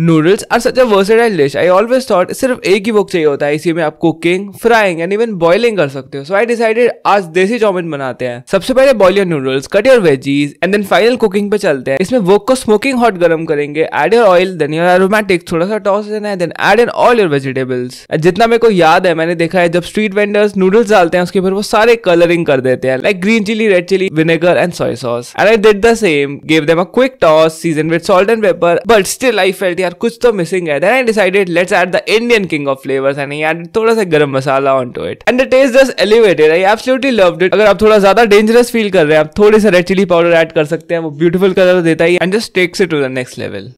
noodles are such a versatile dish I always thought सिर्फ एक ही book चाहिए होता है इसी में आप cooking frying and even boiling कर सकते हो सो आई डिसाइडेड आज देसी चाउमिन बनाते हैं सबसे पहले boil your noodles cut your veggies and then final cooking पे चलते हैं इसमें वोक को स्मोकिंग हॉट गर्म करेंगे add your oil then your aromatic थोड़ा सा टॉस देना है then add in all your vegetables जितना मेरे को याद है मैंने देखा है जब स्ट्रीट वेंडर्स नूडल्स डालते हैं उसके ऊपर वो सारे कलरिंग कर देते हैं like green chilli red chilli vinegar and soya sauce and I did the same gave them a quick toss season with salt and pepper but still I felt यार कुछ तो मिसिंग है then I decided let's add the Indian king of flavours and he added थोड़ा सा garam masala on to it and the taste just elevated I absolutely loved it अगर आप थोड़ा ज्यादा डेंजरस फील कर रहे हैं आप थोड़े सा रेड चिली पाउडर ऐड कर सकते हैं वो ब्यूटीफुल कलर देता है and just takes it to the next level